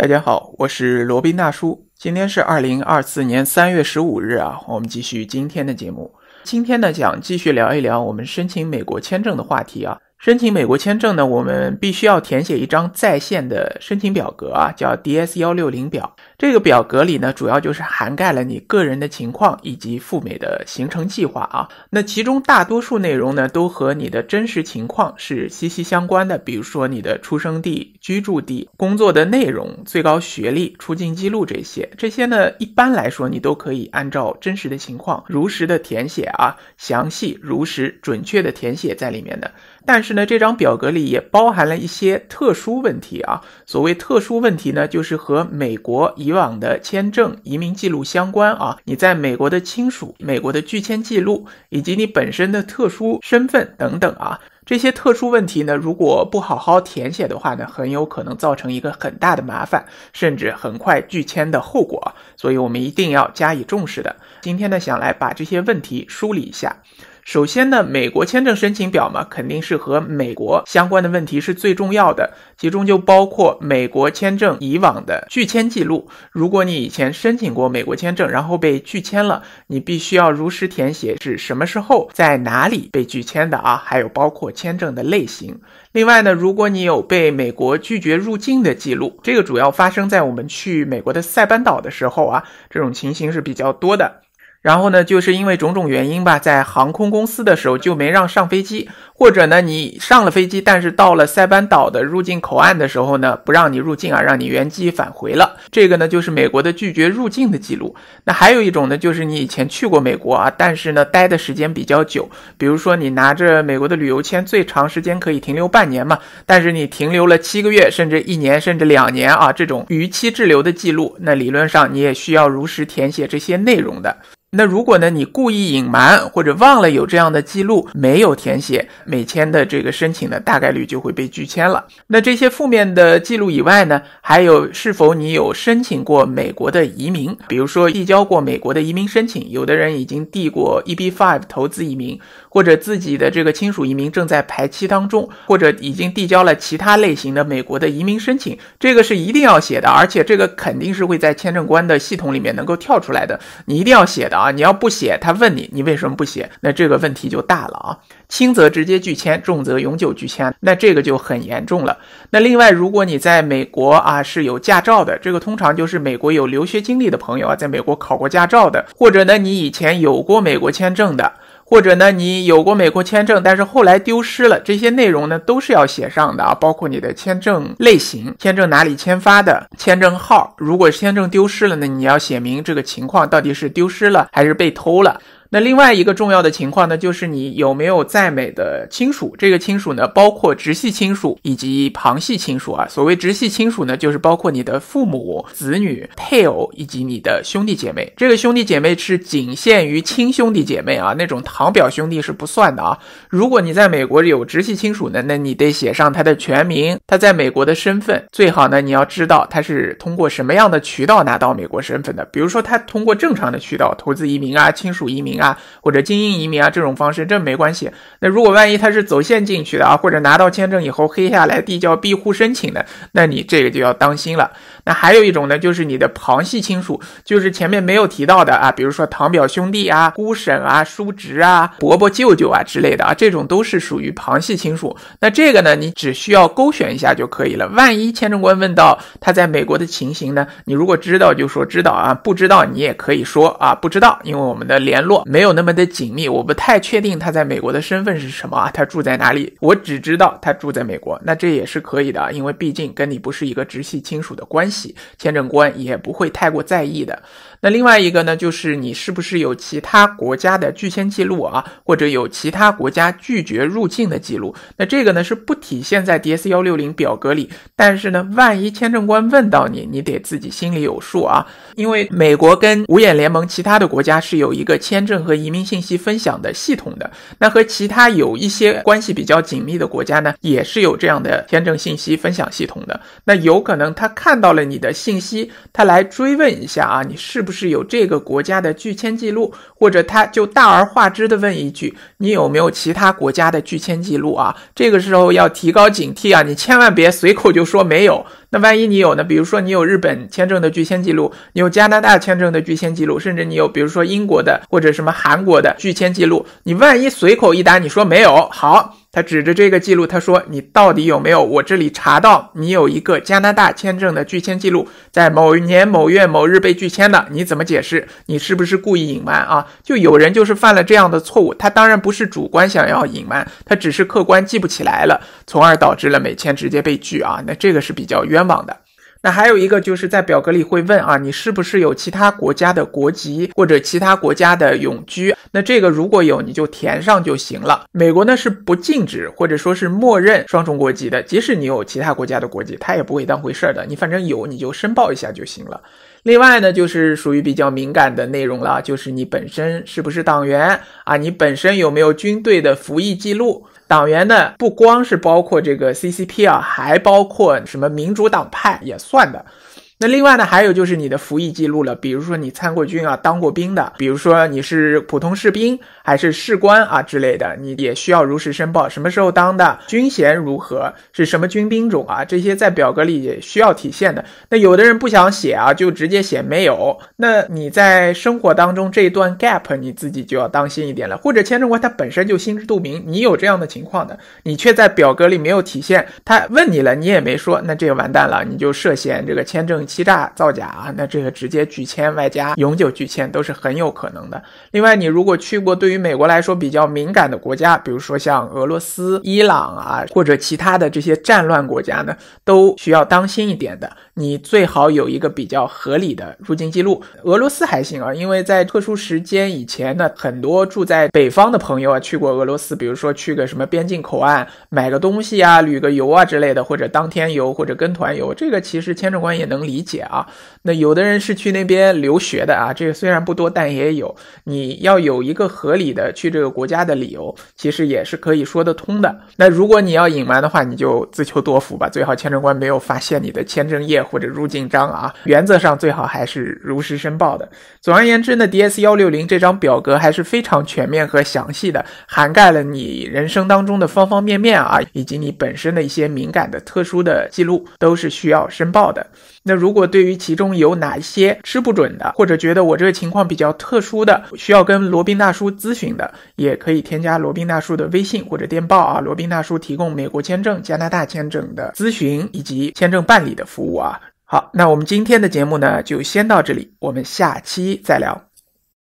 大家好，我是罗宾大叔。今天是二零二四年三月十五日啊，我们继续今天的节目。今天呢，想继续聊一聊我们申请美国签证的话题啊。申请美国签证呢，我们必须要填写一张在线的申请表格啊，叫 DS 幺六零表。这个表格里呢，主要就是涵盖了你个人的情况以及赴美的行程计划啊。那其中大多数内容呢，都和你的真实情况是息息相关的，比如说你的出生地、居住地、工作的内容、最高学历、出境记录这些。这些呢，一般来说你都可以按照真实的情况如实的填写啊，详细、如实、准确的填写在里面的。但是呢，这张表格里也包含了一些特殊问题啊。所谓特殊问题呢，就是和美国以往的签证、移民记录相关啊。你在美国的亲属、美国的拒签记录，以及你本身的特殊身份等等啊，这些特殊问题呢，如果不好好填写的话呢，很有可能造成一个很大的麻烦，甚至很快拒签的后果。所以我们一定要加以重视的。今天呢，想来把这些问题梳理一下。首先呢，美国签证申请表嘛，肯定是和美国相关的问题是最重要的，其中就包括美国签证以往的拒签记录。如果你以前申请过美国签证，然后被拒签了，你必须要如实填写是什么时候、在哪里被拒签的啊，还有包括签证的类型。另外呢，如果你有被美国拒绝入境的记录，这个主要发生在我们去美国的塞班岛的时候啊，这种情形是比较多的。然后呢，就是因为种种原因吧，在航空公司的时候就没让上飞机，或者呢，你上了飞机，但是到了塞班岛的入境口岸的时候呢，不让你入境啊，让你原机返回了。这个呢，就是美国的拒绝入境的记录。那还有一种呢，就是你以前去过美国啊，但是呢，待的时间比较久，比如说你拿着美国的旅游签，最长时间可以停留半年嘛，但是你停留了七个月，甚至一年，甚至两年啊，这种逾期滞留的记录，那理论上你也需要如实填写这些内容的。那如果呢？你故意隐瞒或者忘了有这样的记录，没有填写美签的这个申请呢，大概率就会被拒签了。那这些负面的记录以外呢，还有是否你有申请过美国的移民？比如说递交过美国的移民申请，有的人已经递过 EB five 投资移民，或者自己的这个亲属移民正在排期当中，或者已经递交了其他类型的美国的移民申请，这个是一定要写的，而且这个肯定是会在签证官的系统里面能够跳出来的，你一定要写的。啊，你要不写，他问你，你为什么不写？那这个问题就大了啊，轻则直接拒签，重则永久拒签，那这个就很严重了。那另外，如果你在美国啊是有驾照的，这个通常就是美国有留学经历的朋友啊，在美国考过驾照的，或者呢你以前有过美国签证的。或者呢，你有过美国签证，但是后来丢失了，这些内容呢都是要写上的啊，包括你的签证类型、签证哪里签发的、签证号。如果签证丢失了呢，你要写明这个情况到底是丢失了还是被偷了。那另外一个重要的情况呢，就是你有没有在美的亲属？这个亲属呢，包括直系亲属以及旁系亲属啊。所谓直系亲属呢，就是包括你的父母、子女、配偶以及你的兄弟姐妹。这个兄弟姐妹是仅限于亲兄弟姐妹啊，那种堂表兄弟是不算的啊。如果你在美国有直系亲属呢，那你得写上他的全名，他在美国的身份，最好呢你要知道他是通过什么样的渠道拿到美国身份的，比如说他通过正常的渠道投资移民啊、亲属移民。啊，或者精英移民啊，这种方式这没关系。那如果万一他是走线进去的啊，或者拿到签证以后黑下来递交庇护申请的，那你这个就要当心了。那还有一种呢，就是你的旁系亲属，就是前面没有提到的啊，比如说堂表兄弟啊、姑婶啊、叔侄啊、伯伯舅舅啊之类的啊，这种都是属于旁系亲属。那这个呢，你只需要勾选一下就可以了。万一签证官问到他在美国的情形呢，你如果知道就说知道啊，不知道你也可以说啊，不知道，因为我们的联络。没有那么的紧密，我不太确定他在美国的身份是什么啊？他住在哪里？我只知道他住在美国，那这也是可以的，因为毕竟跟你不是一个直系亲属的关系，签证官也不会太过在意的。那另外一个呢，就是你是不是有其他国家的拒签记录啊，或者有其他国家拒绝入境的记录？那这个呢是不体现在 DS 幺六零表格里，但是呢，万一签证官问到你，你得自己心里有数啊，因为美国跟五眼联盟其他的国家是有一个签证。和移民信息分享的系统的，那和其他有一些关系比较紧密的国家呢，也是有这样的签证信息分享系统的。那有可能他看到了你的信息，他来追问一下啊，你是不是有这个国家的拒签记录？或者他就大而化之的问一句，你有没有其他国家的拒签记录啊？这个时候要提高警惕啊，你千万别随口就说没有。那万一你有呢？比如说你有日本签证的拒签记录，你有加拿大签证的拒签记录，甚至你有，比如说英国的或者什么韩国的拒签记录，你万一随口一答，你说没有，好。他指着这个记录，他说：“你到底有没有？我这里查到你有一个加拿大签证的拒签记录，在某年某月某日被拒签的，你怎么解释？你是不是故意隐瞒啊？就有人就是犯了这样的错误，他当然不是主观想要隐瞒，他只是客观记不起来了，从而导致了美签直接被拒啊。那这个是比较冤枉的。”那还有一个就是在表格里会问啊，你是不是有其他国家的国籍或者其他国家的永居？那这个如果有，你就填上就行了。美国呢是不禁止或者说是默认双重国籍的，即使你有其他国家的国籍，他也不会当回事儿的。你反正有，你就申报一下就行了。另外呢，就是属于比较敏感的内容了，就是你本身是不是党员啊？你本身有没有军队的服役记录？党员呢，不光是包括这个 CCP 啊，还包括什么民主党派也算的。那另外呢，还有就是你的服役记录了，比如说你参过军啊，当过兵的，比如说你是普通士兵还是士官啊之类的，你也需要如实申报，什么时候当的，军衔如何，是什么军兵种啊，这些在表格里也需要体现的。那有的人不想写啊，就直接写没有。那你在生活当中这一段 gap，你自己就要当心一点了。或者签证官他本身就心知肚明你有这样的情况的，你却在表格里没有体现，他问你了，你也没说，那这就完蛋了，你就涉嫌这个签证。欺诈造假啊，那这个直接拒签外加永久拒签都是很有可能的。另外，你如果去过对于美国来说比较敏感的国家，比如说像俄罗斯、伊朗啊，或者其他的这些战乱国家呢，都需要当心一点的。你最好有一个比较合理的入境记录。俄罗斯还行啊，因为在特殊时间以前呢，很多住在北方的朋友啊去过俄罗斯，比如说去个什么边境口岸买个东西啊、旅个游啊之类的，或者当天游或者跟团游，这个其实签证官也能理。理解啊，那有的人是去那边留学的啊，这个虽然不多，但也有。你要有一个合理的去这个国家的理由，其实也是可以说得通的。那如果你要隐瞒的话，你就自求多福吧。最好签证官没有发现你的签证页或者入境章啊，原则上最好还是如实申报的。总而言之呢，DS 幺六零这张表格还是非常全面和详细的，涵盖了你人生当中的方方面面啊，以及你本身的一些敏感的、特殊的记录，都是需要申报的。那如如果对于其中有哪一些吃不准的，或者觉得我这个情况比较特殊的，需要跟罗宾大叔咨询的，也可以添加罗宾大叔的微信或者电报啊。罗宾大叔提供美国签证、加拿大签证的咨询以及签证办理的服务啊。好，那我们今天的节目呢，就先到这里，我们下期再聊。